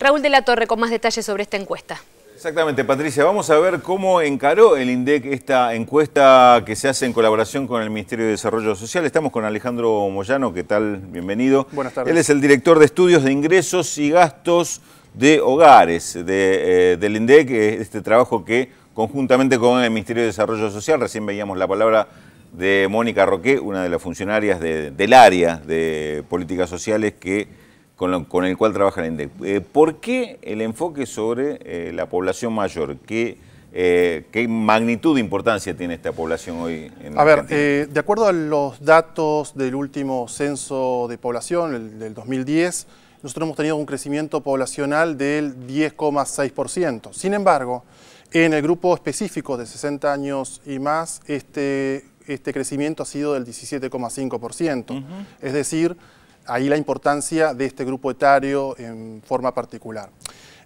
Raúl de la Torre con más detalles sobre esta encuesta. Exactamente, Patricia. Vamos a ver cómo encaró el INDEC esta encuesta que se hace en colaboración con el Ministerio de Desarrollo Social. Estamos con Alejandro Moyano. ¿Qué tal? Bienvenido. Buenas tardes. Él es el director de estudios de ingresos y gastos de hogares de, eh, del INDEC, eh, este trabajo que conjuntamente con el Ministerio de Desarrollo Social, recién veíamos la palabra de Mónica Roque, una de las funcionarias del área de políticas sociales que con, el cual trabaja la INDEC. Eh, ¿Por qué el enfoque sobre eh, la población mayor? ¿Qué, eh, ¿Qué magnitud de importancia tiene esta población hoy en A ver, de acuerdo a los datos del último censo de población, el del 2010, nosotros hemos tenido un crecimiento poblacional del 10,6%. Sin embargo, en el grupo específico de 60 años y más, este, este crecimiento ha sido del 17,5%. Es decir, ahí la importancia de este grupo etario en forma particular.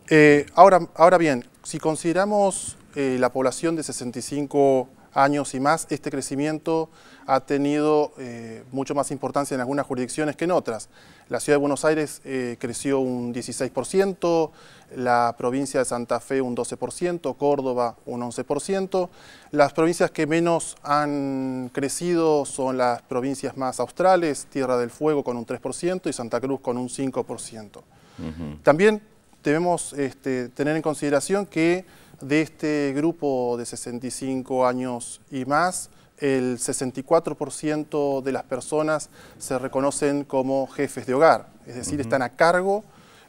Eh, ahora, ahora bien, si consideramos eh, la población de 65 años y más, este crecimiento ha tenido eh, mucho más importancia en algunas jurisdicciones que en otras. La ciudad de Buenos Aires eh, creció un 16%, la provincia de Santa Fe un 12%, Córdoba un 11%. Las provincias que menos han crecido son las provincias más australes, Tierra del Fuego con un 3% y Santa Cruz con un 5%. También debemos este, tener en consideración que de este grupo de 65 años y más, el 64% de las personas se reconocen como jefes de hogar, es decir, están a cargo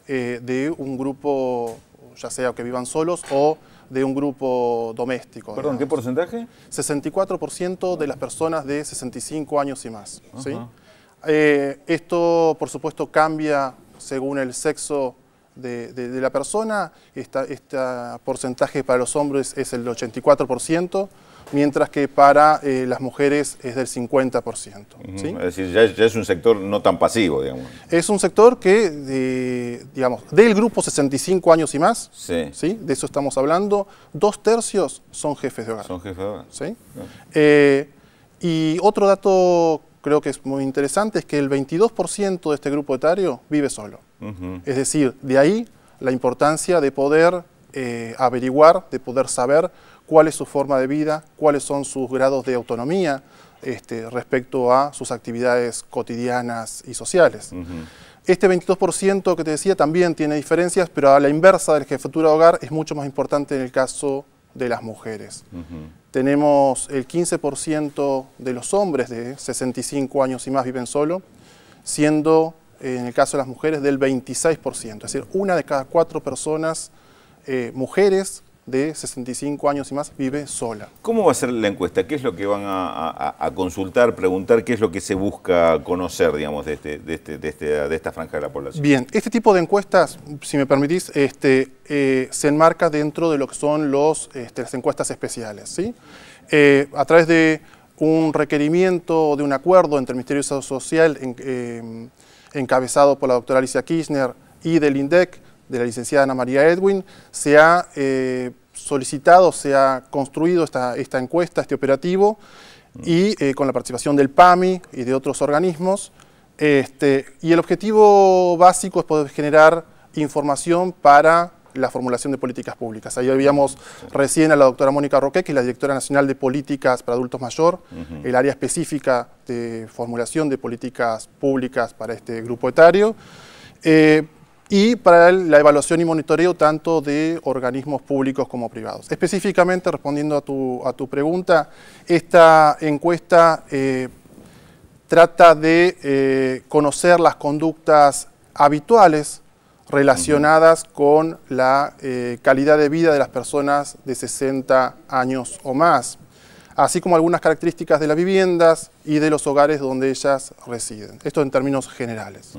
eh, de un grupo, ya sea que vivan solos o de un grupo doméstico. ¿Perdón, qué porcentaje? 64% de las personas de 65 años y más. Eh, esto, por supuesto, cambia según el sexo de, la persona, este porcentaje para los hombres es el 84%, mientras que para eh, las mujeres es del 50%. Es decir, ya, es un sector no tan pasivo, digamos. Es un sector que, digamos, del grupo 65 años y más, sí. de eso estamos hablando, dos tercios son jefes de hogar. Son jefes de hogar. Eh, y otro dato creo que es muy interesante es que el 22% de este grupo etario vive solo. Es decir, de ahí la importancia de poder eh, averiguar, de poder saber cuál es su forma de vida, cuáles son sus grados de autonomía este, respecto a sus actividades cotidianas y sociales. Este 22% que te decía también tiene diferencias, pero a la inversa del jefatura hogar es mucho más importante en el caso de las mujeres. Tenemos el 15% de los hombres de 65 años y más viven solo, siendo en el caso de las mujeres del 26%, es decir, una de cada cuatro personas eh, mujeres de 65 años y más vive sola. ¿Cómo va a ser la encuesta? ¿Qué es lo que van a, consultar, preguntar? ¿Qué es lo que se busca conocer, digamos, este, este, este, de, esta franja de la población? Bien, este tipo de encuestas, si me permitís, este, eh, se enmarca dentro de lo que son los, las encuestas especiales. ¿sí? Eh, a través de un requerimiento de un acuerdo entre el Ministerio de Salud Social em, encabezado por la doctora Alicia Kirchner y del INDEC, de la licenciada Ana María Edwin, se ha eh, solicitado, se ha construido esta, esta encuesta, este operativo, y eh, con la participación del PAMI y de otros organismos. Este, y el objetivo básico es poder generar información para la formulación de políticas públicas. Ahí habíamos recién a la doctora Mónica Roque, que es la directora nacional de políticas para adultos mayor, el área específica de formulación de políticas públicas para este grupo etario. Eh, y para la evaluación y monitoreo tanto de organismos públicos como privados. Específicamente, respondiendo a tu, pregunta, esta encuesta eh, trata de eh, conocer las conductas habituales relacionadas con la eh, calidad de vida de las personas de 60 años o más, así como algunas características de las viviendas y de los hogares donde ellas residen. Esto en términos generales.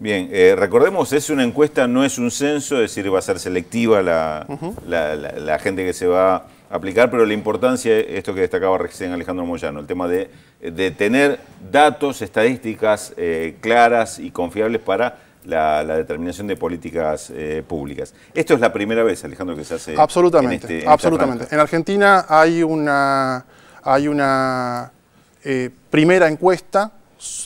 Bien, eh, recordemos, es una encuesta, no es un censo, es decir, va a ser selectiva la, gente que se va a aplicar, pero la importancia, esto que destacaba recién Alejandro Moyano, el tema de, tener datos, estadísticas eh, claras y confiables para la, determinación de políticas eh, públicas. Esto es la primera vez, Alejandro, que se hace. Absolutamente, este, absolutamente. En Argentina hay una, hay una primera encuesta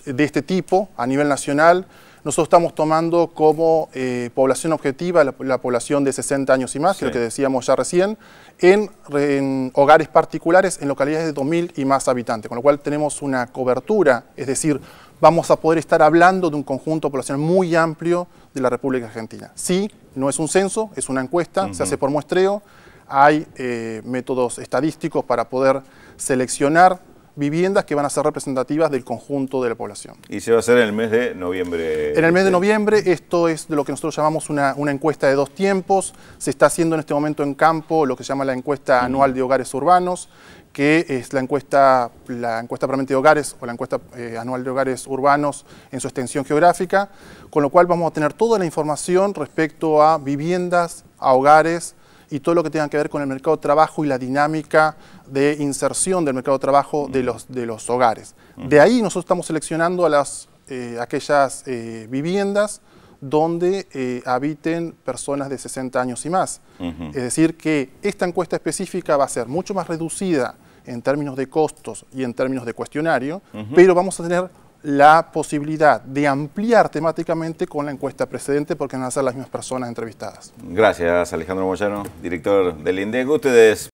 de este tipo a nivel nacional nosotros estamos tomando como eh, población objetiva la, población de 60 años y más, que lo que decíamos ya recién, en, hogares particulares en localidades de 2.000 y más habitantes, con lo cual tenemos una cobertura, es decir, vamos a poder estar hablando de un conjunto población muy amplio de la República Argentina. Sí, no es un censo, es una encuesta, se hace por muestreo, hay eh, métodos estadísticos para poder seleccionar viviendas que van a ser representativas del conjunto de la población. Y se va a hacer en el mes de noviembre. En el mes de noviembre, esto es de lo que nosotros llamamos una, encuesta de dos tiempos. Se está haciendo en este momento en campo lo que se llama la encuesta anual de hogares urbanos, que es la encuesta, la encuesta de hogares o la encuesta eh, anual de hogares urbanos en su extensión geográfica, con lo cual vamos a tener toda la información respecto a viviendas, a hogares, y todo lo que tenga que ver con el mercado de trabajo y la dinámica de inserción del mercado de trabajo de los, de los hogares. De ahí nosotros estamos seleccionando a las, eh, aquellas eh, viviendas donde eh, habiten personas de 60 años y más. Es decir, que esta encuesta específica va a ser mucho más reducida en términos de costos y en términos de cuestionario, pero vamos a tener la posibilidad de ampliar temáticamente con la encuesta precedente porque van a ser las mismas personas entrevistadas. Gracias, Alejandro Moyano, director del INDEC.